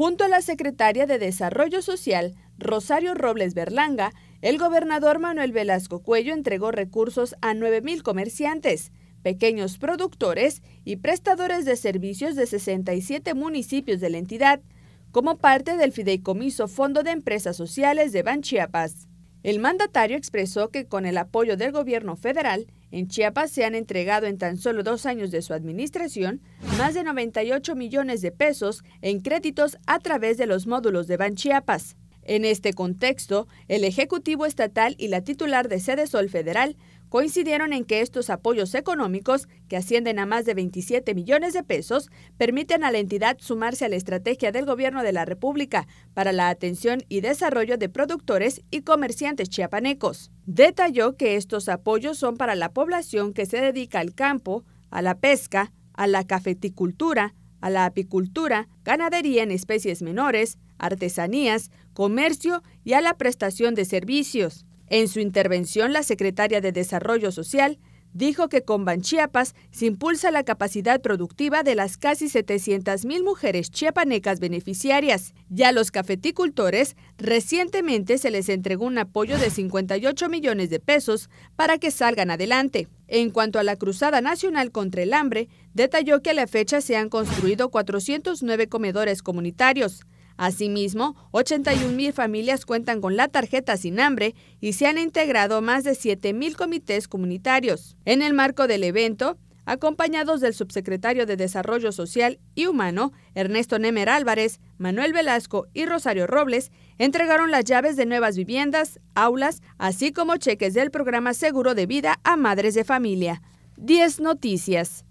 Junto a la secretaria de Desarrollo Social, Rosario Robles Berlanga, el gobernador Manuel Velasco Cuello entregó recursos a 9.000 comerciantes, pequeños productores y prestadores de servicios de 67 municipios de la entidad, como parte del fideicomiso Fondo de Empresas Sociales de Banchiapas. El mandatario expresó que con el apoyo del gobierno federal, en Chiapas se han entregado en tan solo dos años de su administración más de 98 millones de pesos en créditos a través de los módulos de Ban Chiapas. En este contexto, el Ejecutivo Estatal y la titular de Sede Sol Federal coincidieron en que estos apoyos económicos, que ascienden a más de 27 millones de pesos, permiten a la entidad sumarse a la estrategia del Gobierno de la República para la atención y desarrollo de productores y comerciantes chiapanecos. Detalló que estos apoyos son para la población que se dedica al campo, a la pesca, a la cafeticultura, a la apicultura, ganadería en especies menores, artesanías, comercio y a la prestación de servicios. En su intervención, la secretaria de Desarrollo Social dijo que con Banchiapas se impulsa la capacidad productiva de las casi 700.000 mujeres chiapanecas beneficiarias. Ya a los cafeticultores recientemente se les entregó un apoyo de 58 millones de pesos para que salgan adelante. En cuanto a la Cruzada Nacional contra el Hambre, detalló que a la fecha se han construido 409 comedores comunitarios, Asimismo, 81.000 familias cuentan con la tarjeta sin hambre y se han integrado más de 7.000 comités comunitarios. En el marco del evento, acompañados del subsecretario de Desarrollo Social y Humano, Ernesto Nemer Álvarez, Manuel Velasco y Rosario Robles, entregaron las llaves de nuevas viviendas, aulas, así como cheques del programa Seguro de Vida a madres de familia. 10 Noticias.